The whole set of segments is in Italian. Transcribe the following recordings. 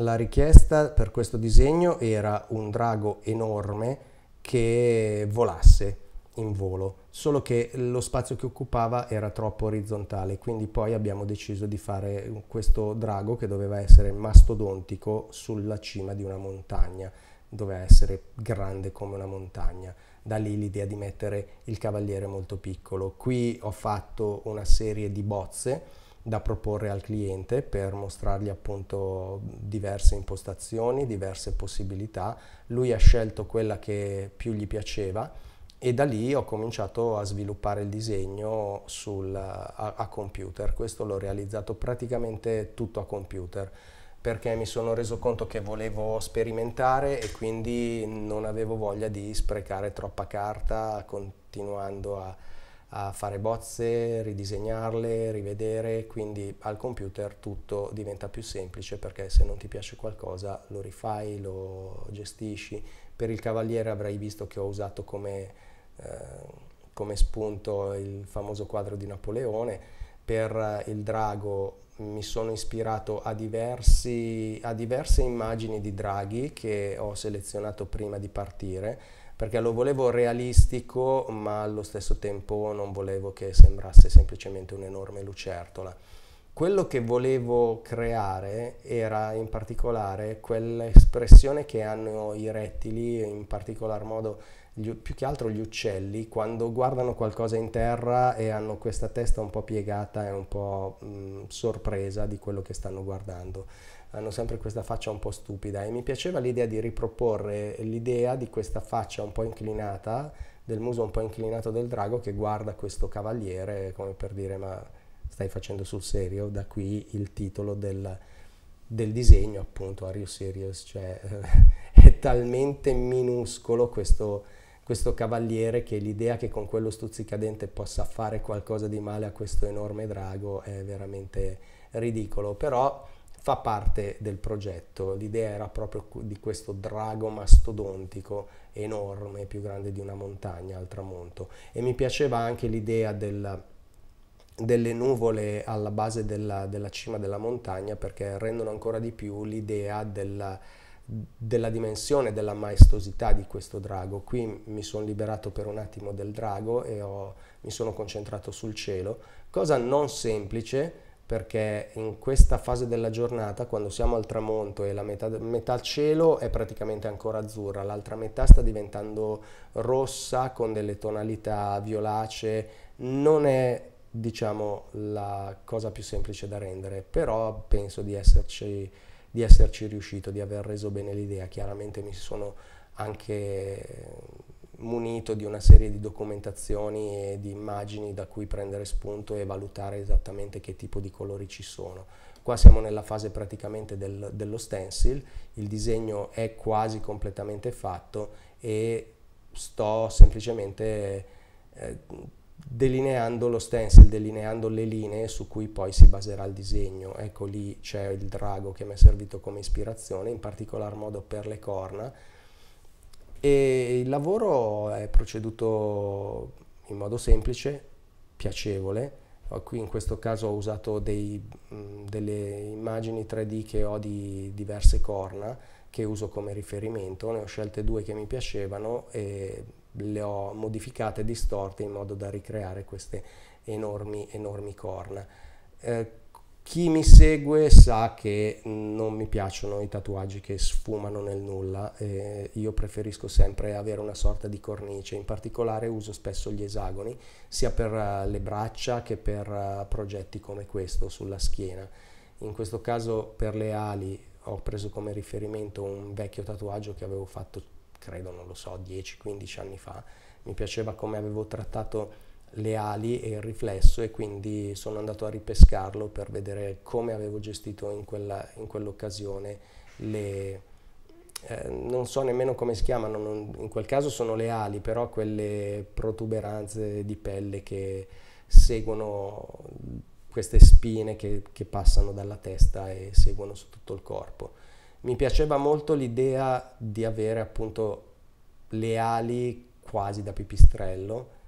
la richiesta per questo disegno era un drago enorme che volasse in volo, solo che lo spazio che occupava era troppo orizzontale, quindi poi abbiamo deciso di fare questo drago che doveva essere mastodontico sulla cima di una montagna, doveva essere grande come una montagna. Da lì l'idea di mettere il cavaliere molto piccolo. Qui ho fatto una serie di bozze da proporre al cliente per mostrargli appunto diverse impostazioni, diverse possibilità. Lui ha scelto quella che più gli piaceva e da lì ho cominciato a sviluppare il disegno sul, a, a computer. Questo l'ho realizzato praticamente tutto a computer perché mi sono reso conto che volevo sperimentare e quindi non avevo voglia di sprecare troppa carta continuando a, a fare bozze, ridisegnarle, rivedere, quindi al computer tutto diventa più semplice perché se non ti piace qualcosa lo rifai, lo gestisci. Per il Cavaliere avrai visto che ho usato come, eh, come spunto il famoso quadro di Napoleone, per eh, il Drago mi sono ispirato a, diversi, a diverse immagini di draghi che ho selezionato prima di partire perché lo volevo realistico ma allo stesso tempo non volevo che sembrasse semplicemente un'enorme lucertola. Quello che volevo creare era in particolare quell'espressione che hanno i rettili, in particolar modo gli, più che altro gli uccelli, quando guardano qualcosa in terra e hanno questa testa un po' piegata e un po' mh, sorpresa di quello che stanno guardando hanno sempre questa faccia un po' stupida e mi piaceva l'idea di riproporre l'idea di questa faccia un po' inclinata, del muso un po' inclinato del drago che guarda questo cavaliere come per dire ma stai facendo sul serio, da qui il titolo del, del disegno appunto, Are You Serious? Cioè è talmente minuscolo questo, questo cavaliere che l'idea che con quello stuzzicadente possa fare qualcosa di male a questo enorme drago è veramente ridicolo, però fa parte del progetto. L'idea era proprio di questo drago mastodontico enorme, più grande di una montagna al tramonto. E mi piaceva anche l'idea del, delle nuvole alla base della, della, cima della montagna perché rendono ancora di più l'idea della, della dimensione, della maestosità di questo drago. Qui mi sono liberato per un attimo del drago e ho, mi sono concentrato sul cielo, cosa non semplice perché in questa fase della giornata, quando siamo al tramonto e la metà, metà cielo è praticamente ancora azzurra, l'altra metà sta diventando rossa con delle tonalità violacee, non è diciamo la cosa più semplice da rendere, però penso di esserci, di esserci riuscito, di aver reso bene l'idea. Chiaramente mi sono anche munito di una serie di documentazioni e di immagini da cui prendere spunto e valutare esattamente che tipo di colori ci sono. Qua siamo nella fase praticamente del, dello stencil, il disegno è quasi completamente fatto e sto semplicemente eh, delineando lo stencil, delineando le linee su cui poi si baserà il disegno. Ecco lì c'è il drago che mi è servito come ispirazione, in particolar modo per le corna, e il lavoro è proceduto in modo semplice, piacevole. Qui in questo caso ho usato dei, delle immagini 3D che ho di diverse corna che uso come riferimento, ne ho scelte due che mi piacevano e le ho modificate e distorte in modo da ricreare queste enormi, enormi corna. Eh, chi mi segue sa che non mi piacciono i tatuaggi che sfumano nel nulla, eh, io preferisco sempre avere una sorta di cornice, in particolare uso spesso gli esagoni, sia per uh, le braccia che per uh, progetti come questo sulla schiena. In questo caso per le ali ho preso come riferimento un vecchio tatuaggio che avevo fatto, credo, non lo so, 10-15 anni fa. Mi piaceva come avevo trattato le ali e il riflesso e quindi sono andato a ripescarlo per vedere come avevo gestito in, quell'occasione le... Eh, non so nemmeno come si chiamano, non, in quel caso sono le ali, però quelle protuberanze di pelle che seguono queste spine che, che passano dalla testa e seguono su tutto il corpo. Mi piaceva molto l'idea di avere appunto le ali quasi da pipistrello,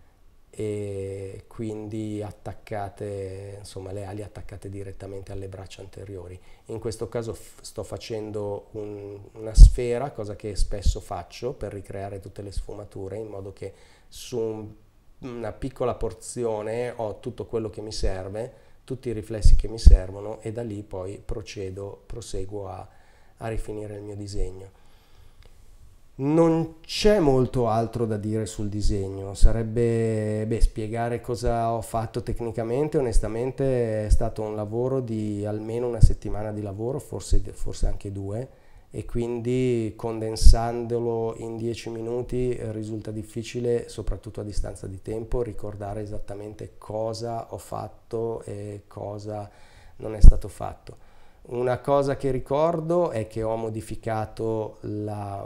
e quindi attaccate, insomma le ali attaccate direttamente alle braccia anteriori. In questo caso sto facendo un, una sfera, cosa che spesso faccio per ricreare tutte le sfumature in modo che su un, una piccola porzione ho tutto quello che mi serve, tutti i riflessi che mi servono e da lì poi procedo, proseguo a, a rifinire il mio disegno. Non c'è molto altro da dire sul disegno, sarebbe beh, spiegare cosa ho fatto tecnicamente, onestamente è stato un lavoro di almeno una settimana di lavoro, forse, forse anche due, e quindi condensandolo in dieci minuti eh, risulta difficile, soprattutto a distanza di tempo, ricordare esattamente cosa ho fatto e cosa non è stato fatto. Una cosa che ricordo è che ho modificato la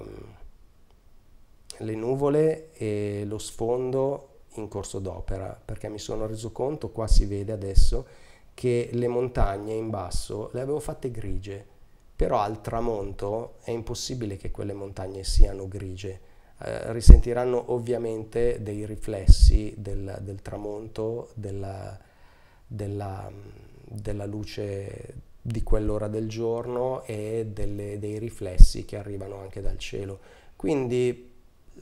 le nuvole e lo sfondo in corso d'opera, perché mi sono reso conto, qua si vede adesso, che le montagne in basso le avevo fatte grigie, però al tramonto è impossibile che quelle montagne siano grigie, eh, risentiranno ovviamente dei riflessi del, del tramonto, della, della, della, luce di quell'ora del giorno e delle, dei riflessi che arrivano anche dal cielo. Quindi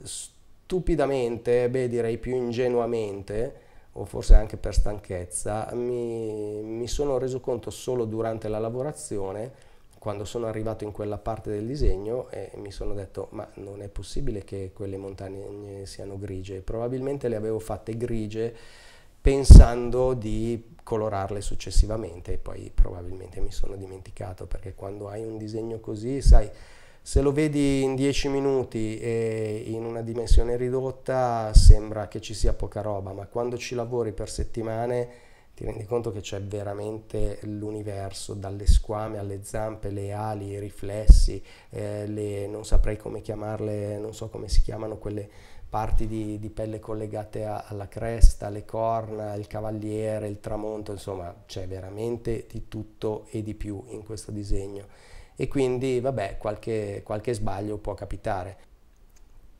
stupidamente, beh direi più ingenuamente, o forse anche per stanchezza, mi, mi sono reso conto solo durante la lavorazione quando sono arrivato in quella parte del disegno e mi sono detto ma non è possibile che quelle montagne siano grigie, probabilmente le avevo fatte grigie pensando di colorarle successivamente e poi probabilmente mi sono dimenticato perché quando hai un disegno così sai se lo vedi in 10 minuti e in una dimensione ridotta sembra che ci sia poca roba, ma quando ci lavori per settimane ti rendi conto che c'è veramente l'universo, dalle squame alle zampe, le ali, i riflessi, eh, le, non saprei come chiamarle, non so come si chiamano quelle parti di, di pelle collegate a, alla cresta, le corna, il cavaliere, il tramonto, insomma c'è veramente di tutto e di più in questo disegno e quindi vabbè qualche, qualche sbaglio può capitare.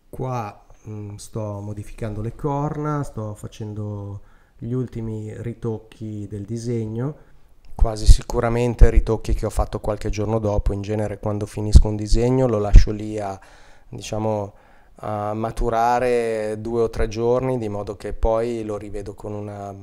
Qua mh, mm, sto modificando le corna, sto facendo gli ultimi ritocchi del disegno quasi sicuramente ritocchi che ho fatto qualche giorno dopo. In genere quando finisco un disegno lo lascio lì a, diciamo, a maturare due o tre giorni di modo che poi lo rivedo con una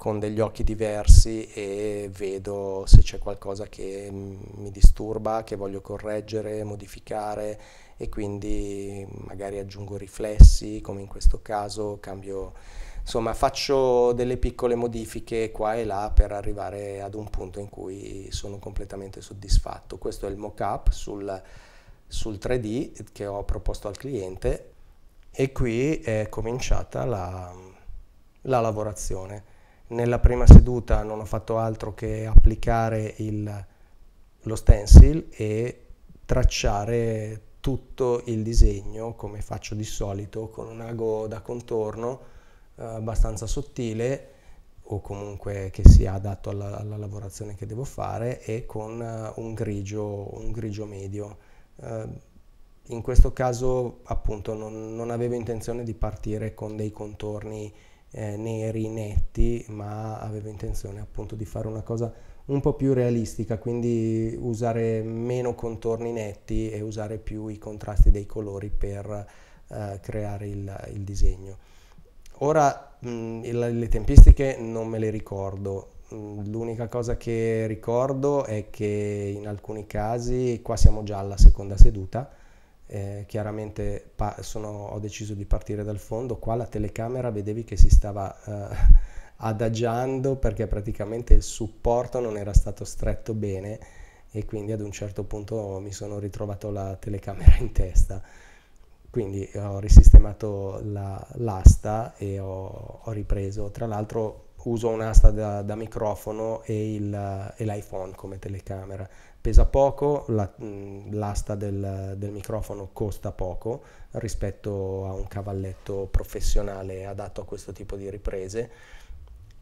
con degli occhi diversi e vedo se c'è qualcosa che mi disturba, che voglio correggere, modificare e quindi magari aggiungo riflessi, come in questo caso cambio, insomma faccio delle piccole modifiche qua e là per arrivare ad un punto in cui sono completamente soddisfatto. Questo è il mock-up sul, sul 3D che ho proposto al cliente e qui è cominciata la, la lavorazione. Nella prima seduta non ho fatto altro che applicare il, lo stencil e tracciare tutto il disegno come faccio di solito con un ago da contorno eh, abbastanza sottile o comunque che sia adatto alla, alla lavorazione che devo fare e con uh, un, grigio, un grigio medio. Uh, in questo caso appunto non, non, avevo intenzione di partire con dei contorni eh, neri, netti, ma avevo intenzione appunto di fare una cosa un po' più realistica, quindi usare meno contorni netti e usare più i contrasti dei colori per eh, creare il, il, disegno. Ora mh, le tempistiche non me le ricordo, l'unica cosa che ricordo è che in alcuni casi, qua siamo già alla seconda seduta, eh, chiaramente sono, ho deciso di partire dal fondo, qua la telecamera vedevi che si stava eh, adagiando perché praticamente il supporto non era stato stretto bene e quindi ad un certo punto mi sono ritrovato la telecamera in testa. Quindi ho risistemato la, l'asta e ho, ho, ripreso. Tra l'altro uso un'asta da, da microfono e, il, e l'iPhone come telecamera pesa poco, la, mm, l'asta del, del, microfono costa poco rispetto a un cavalletto professionale adatto a questo tipo di riprese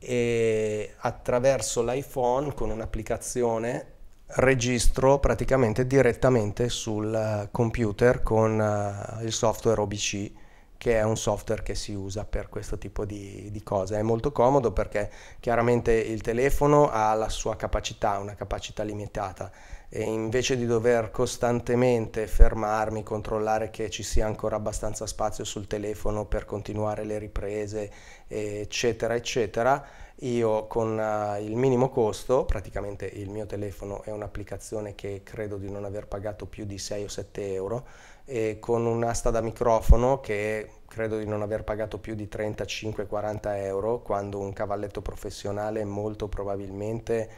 e attraverso l'iPhone con un'applicazione registro praticamente direttamente sul eh, computer con uh, il software OBC che è un software che si usa per questo tipo di, di cose. È molto comodo perché chiaramente il telefono ha la sua capacità, una capacità limitata e invece di dover costantemente fermarmi, controllare che ci sia ancora abbastanza spazio sul telefono per continuare le riprese, eccetera, eccetera, io con uh, il minimo costo, praticamente il mio telefono è un'applicazione che credo di non aver pagato più di 6 o 7 euro, e con un'asta da microfono che credo di non aver pagato più di 35-40 euro, quando un cavalletto professionale molto probabilmente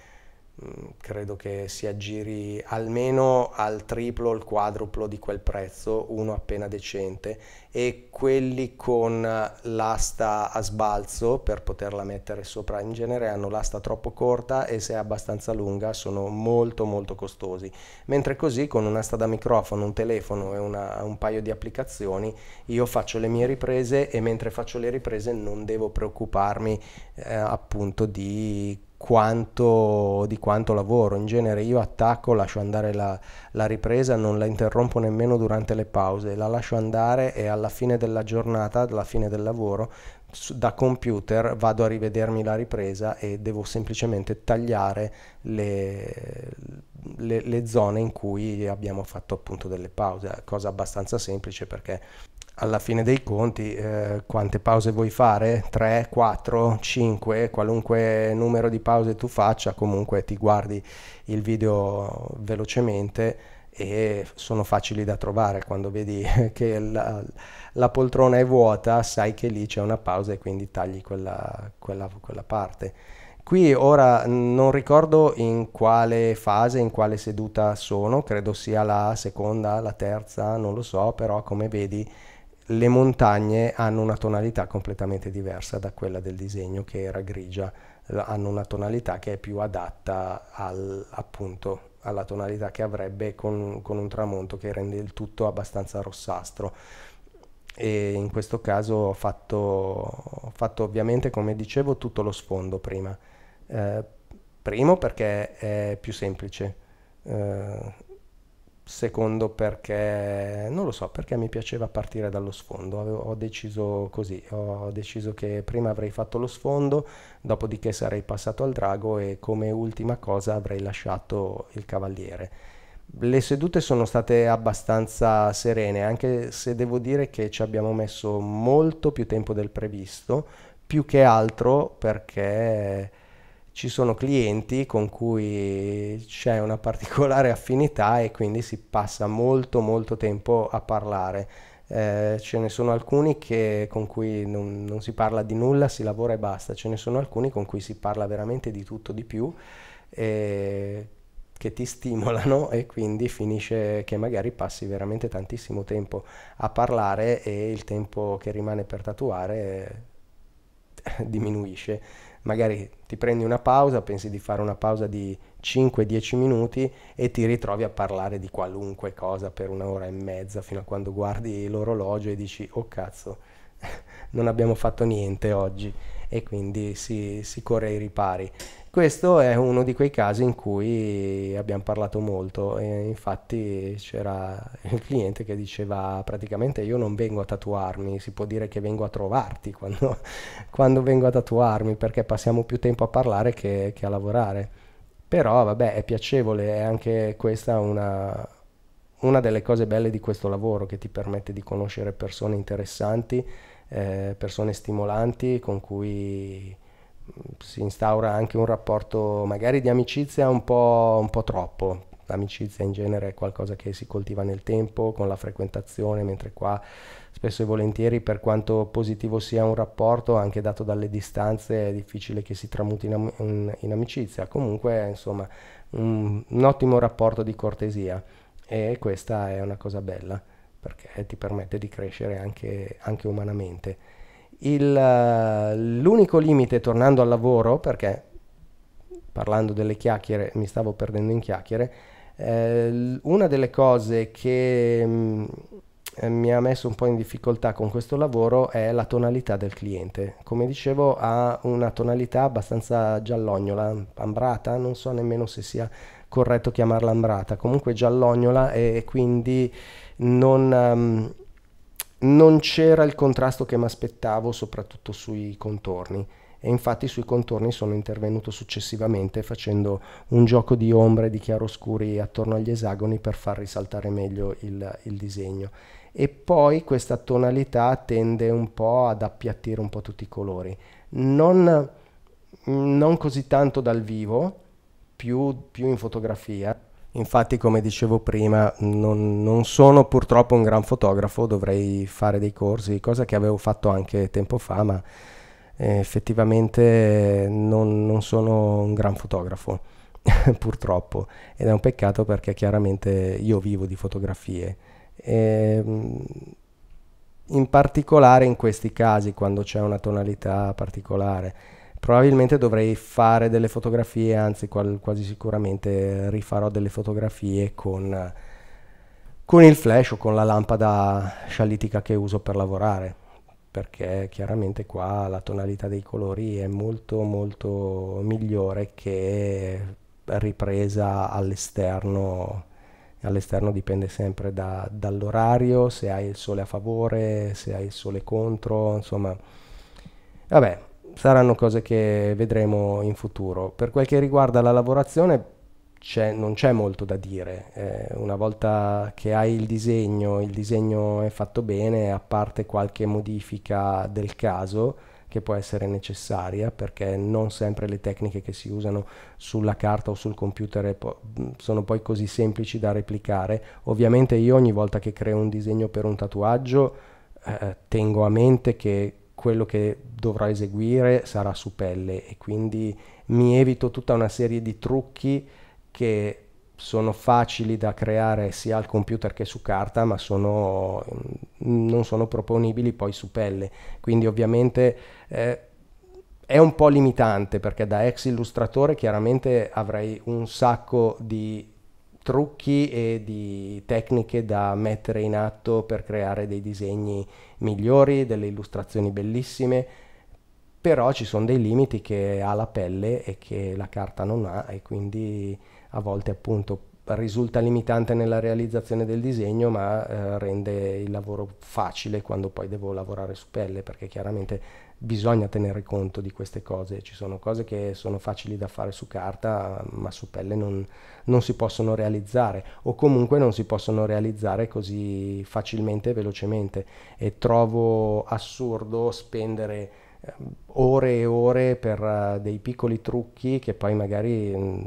Mm, credo che si aggiri almeno al triplo o al quadruplo di quel prezzo, uno appena decente, e quelli con l'asta a sbalzo per poterla mettere sopra in genere hanno l'asta troppo corta e se è abbastanza lunga sono molto molto costosi, mentre così con un'asta da microfono, un telefono e una, un paio di applicazioni io faccio le mie riprese e mentre faccio le riprese non devo preoccuparmi eh, appunto di quanto, di quanto lavoro. In genere io attacco, lascio andare la, la, ripresa, non la interrompo nemmeno durante le pause, la lascio andare e alla fine della giornata, alla fine del lavoro, da computer vado a rivedermi la ripresa e devo semplicemente tagliare le, le, le zone in cui abbiamo fatto appunto delle pause, cosa abbastanza semplice perché alla fine dei conti eh, quante pause vuoi fare, 3, 4, 5, qualunque numero di pause tu faccia, comunque ti guardi il video velocemente e sono facili da trovare quando vedi che la, la poltrona è vuota, sai che lì c'è una pausa e quindi tagli quella, quella, quella parte. Qui ora non ricordo in quale fase, in quale seduta sono, credo sia la seconda, la terza, non lo so, però come vedi le montagne hanno una tonalità completamente diversa da quella del disegno che era grigia, hanno una tonalità che è più adatta al, appunto alla tonalità che avrebbe con, con un tramonto che rende il tutto abbastanza rossastro. E in questo caso ho fatto, ho fatto, ovviamente come dicevo tutto lo sfondo prima eh, primo perché è più semplice eh, secondo perché non lo so perché mi piaceva partire dallo sfondo Avevo, ho deciso così ho deciso che prima avrei fatto lo sfondo dopodiché sarei passato al drago e come ultima cosa avrei lasciato il cavaliere le sedute sono state abbastanza serene anche se devo dire che ci abbiamo messo molto più tempo del previsto più che altro perché ci sono clienti con cui c'è una particolare affinità e quindi si passa molto molto tempo a parlare. Eh, ce ne sono alcuni che, con cui non, non, si parla di nulla, si lavora e basta, ce ne sono alcuni con cui si parla veramente di tutto di più eh, che ti stimolano e quindi finisce che magari passi veramente tantissimo tempo a parlare e il tempo che rimane per tatuare eh, diminuisce magari ti prendi una pausa, pensi di fare una pausa di 5-10 minuti e ti ritrovi a parlare di qualunque cosa per un'ora e mezza fino a quando guardi l'orologio e dici oh cazzo, non abbiamo fatto niente oggi e quindi si, si corre ai ripari. Questo è uno di quei casi in cui abbiamo parlato molto, e infatti c'era il cliente che diceva praticamente io non vengo a tatuarmi, si può dire che vengo a trovarti quando, quando vengo a tatuarmi perché passiamo più tempo a parlare che, che a lavorare. Però vabbè è piacevole, è anche questa una, una delle cose belle di questo lavoro che ti permette di conoscere persone interessanti eh, persone stimolanti con cui mm, si instaura anche un rapporto magari di amicizia un po', un po', troppo. L'amicizia in genere è qualcosa che si coltiva nel tempo, con la frequentazione, mentre qua spesso e volentieri per quanto positivo sia un rapporto, anche dato dalle distanze, è difficile che si tramuti in, am- in, in amicizia. Comunque, insomma, un, un ottimo rapporto di cortesia e questa è una cosa bella perché ti permette di crescere anche, anche umanamente. Il, l'unico limite, tornando al lavoro, perché parlando delle chiacchiere mi stavo perdendo in chiacchiere, eh, una delle cose che mh, mm, mi ha messo un po' in difficoltà con questo lavoro è la tonalità del cliente. Come dicevo ha una tonalità abbastanza giallognola, ambrata, non so nemmeno se sia corretto chiamarla ambrata, comunque giallognola e quindi non, um, non c'era il contrasto che mi aspettavo, soprattutto sui contorni. E infatti sui contorni sono intervenuto successivamente facendo un gioco di ombre, di chiaroscuri attorno agli esagoni per far risaltare meglio il, il disegno. E poi questa tonalità tende un po' ad appiattire un po' tutti i colori. Non, non così tanto dal vivo, più, più in fotografia, Infatti, come dicevo prima, non, non, sono purtroppo un gran fotografo, dovrei fare dei corsi, cosa che avevo fatto anche tempo fa, ma eh, effettivamente non, non, sono un gran fotografo, purtroppo. Ed è un peccato perché chiaramente io vivo di fotografie. E, ehm, in particolare in questi casi, quando c'è una tonalità particolare Probabilmente dovrei fare delle fotografie, anzi qual- quasi sicuramente rifarò delle fotografie con, con il flash o con la lampada scialitica che uso per lavorare perché chiaramente qua la tonalità dei colori è molto molto migliore che ripresa all'esterno all'esterno dipende sempre da, dall'orario se hai il sole a favore se hai il sole contro insomma vabbè saranno cose che vedremo in futuro. Per quel che riguarda la lavorazione c'è, non c'è molto da dire, eh, una volta che hai il disegno, il disegno è fatto bene, a parte qualche modifica del caso che può essere necessaria perché non sempre le tecniche che si usano sulla carta o sul computer po- sono poi così semplici da replicare. Ovviamente io ogni volta che creo un disegno per un tatuaggio eh, tengo a mente che quello che dovrò eseguire sarà su pelle e quindi mi evito tutta una serie di trucchi che sono facili da creare sia al computer che su carta, ma sono, mm, non sono proponibili poi su pelle. Quindi ovviamente eh, è un po' limitante perché da ex illustratore chiaramente avrei un sacco di trucchi e di tecniche da mettere in atto per creare dei disegni migliori, delle illustrazioni bellissime, però ci sono dei limiti che ha la pelle e che la carta non ha e quindi a volte appunto risulta limitante nella realizzazione del disegno ma eh, rende il lavoro facile quando poi devo lavorare su pelle perché chiaramente bisogna tenere conto di queste cose, ci sono cose che sono facili da fare su carta ma su pelle non, non si possono realizzare o comunque non si possono realizzare così facilmente e velocemente e trovo assurdo spendere ehm, ore e ore per eh, dei piccoli trucchi che poi magari mh,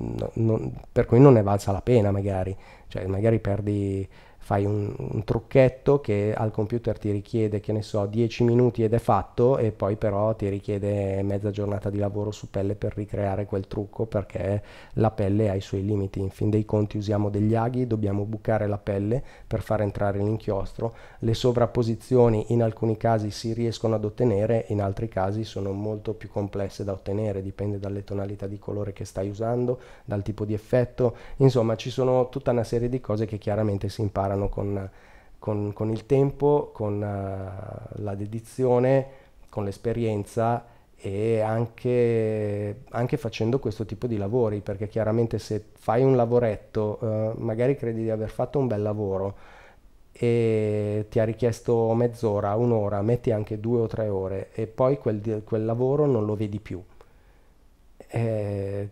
mm, non, per cui non ne valsa la pena magari, cioè magari perdi fai un, un, trucchetto che al computer ti richiede, che ne so, 10 minuti ed è fatto e poi però ti richiede mezza giornata di lavoro su pelle per ricreare quel trucco perché la pelle ha i suoi limiti. In fin dei conti usiamo degli aghi, dobbiamo bucare la pelle per far entrare l'inchiostro. Le sovrapposizioni in alcuni casi si riescono ad ottenere, in altri casi sono molto più complesse da ottenere, dipende dalle tonalità di colore che stai usando, dal tipo di effetto, insomma ci sono tutta una serie di cose che chiaramente si imparano imparano con, con, con il tempo, con uh, la dedizione, con l'esperienza e anche, anche, facendo questo tipo di lavori, perché chiaramente se fai un lavoretto, uh, magari credi di aver fatto un bel lavoro e ti ha richiesto mezz'ora, un'ora, metti anche due o tre ore e poi quel, quel lavoro non lo vedi più. Eh,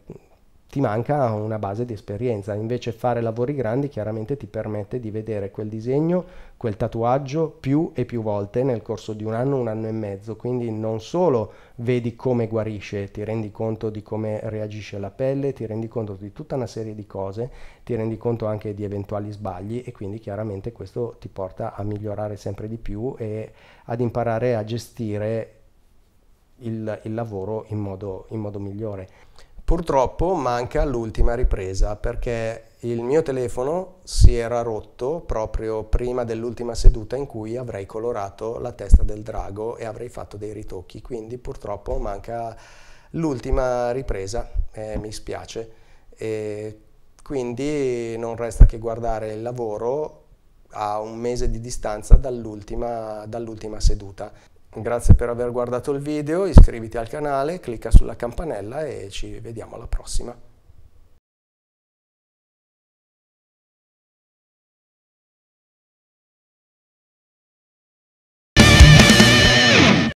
ti manca una base di esperienza, invece fare lavori grandi chiaramente ti permette di vedere quel disegno, quel tatuaggio più e più volte nel corso di un anno, un anno e mezzo, quindi non solo vedi come guarisce, ti rendi conto di come reagisce la pelle, ti rendi conto di tutta una serie di cose, ti rendi conto anche di eventuali sbagli e quindi chiaramente questo ti porta a migliorare sempre di più e ad imparare a gestire il, il lavoro in modo, in modo migliore. Purtroppo manca l'ultima ripresa perché il mio telefono si era rotto proprio prima dell'ultima seduta in cui avrei colorato la testa del drago e avrei fatto dei ritocchi, quindi purtroppo manca l'ultima ripresa, eh, mi spiace. E quindi non resta che guardare il lavoro a un mese di distanza dall'ultima dall seduta. Grazie per aver guardato il video, iscriviti al canale, clicca sulla campanella e ci vediamo alla prossima.